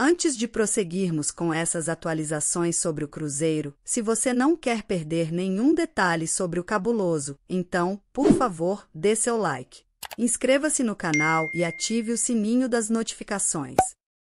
Antes de prosseguirmos com essas atualizações sobre o cruzeiro, se você não quer perder nenhum detalhe sobre o cabuloso, então, por favor, dê seu like. Inscreva-se no canal e ative o sininho das notificações.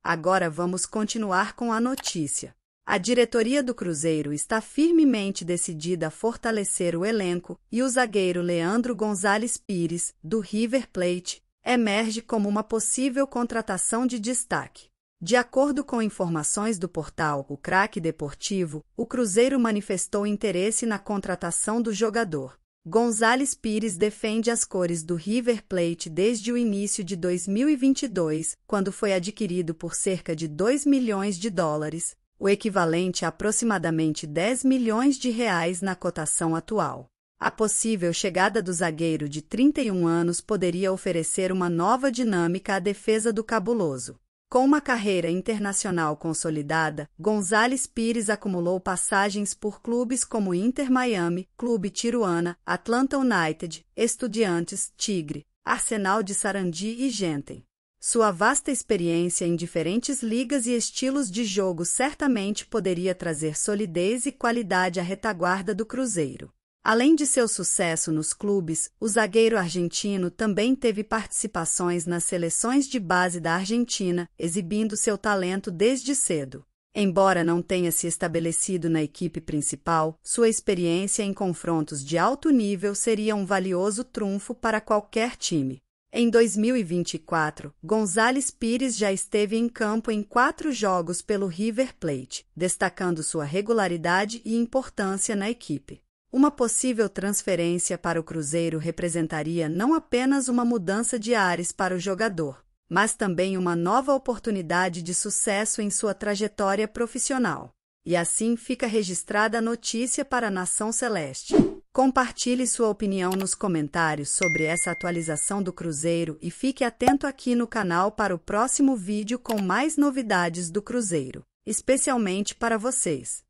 Agora vamos continuar com a notícia. A diretoria do Cruzeiro está firmemente decidida a fortalecer o elenco e o zagueiro Leandro Gonzalez Pires, do River Plate, emerge como uma possível contratação de destaque. De acordo com informações do portal O Craque Deportivo, o Cruzeiro manifestou interesse na contratação do jogador. Gonzales Pires defende as cores do River Plate desde o início de 2022, quando foi adquirido por cerca de 2 milhões de dólares, o equivalente a aproximadamente 10 milhões de reais na cotação atual. A possível chegada do zagueiro de 31 anos poderia oferecer uma nova dinâmica à defesa do cabuloso. Com uma carreira internacional consolidada, Gonzales Pires acumulou passagens por clubes como Inter Miami, Clube Tiruana, Atlanta United, Estudiantes, Tigre, Arsenal de Sarandi e Gentem. Sua vasta experiência em diferentes ligas e estilos de jogo certamente poderia trazer solidez e qualidade à retaguarda do Cruzeiro. Além de seu sucesso nos clubes, o zagueiro argentino também teve participações nas seleções de base da Argentina, exibindo seu talento desde cedo. Embora não tenha se estabelecido na equipe principal, sua experiência em confrontos de alto nível seria um valioso trunfo para qualquer time. Em 2024, Gonzales Pires já esteve em campo em quatro jogos pelo River Plate, destacando sua regularidade e importância na equipe. Uma possível transferência para o Cruzeiro representaria não apenas uma mudança de ares para o jogador, mas também uma nova oportunidade de sucesso em sua trajetória profissional. E assim fica registrada a notícia para a Nação Celeste. Compartilhe sua opinião nos comentários sobre essa atualização do Cruzeiro e fique atento aqui no canal para o próximo vídeo com mais novidades do Cruzeiro, especialmente para vocês.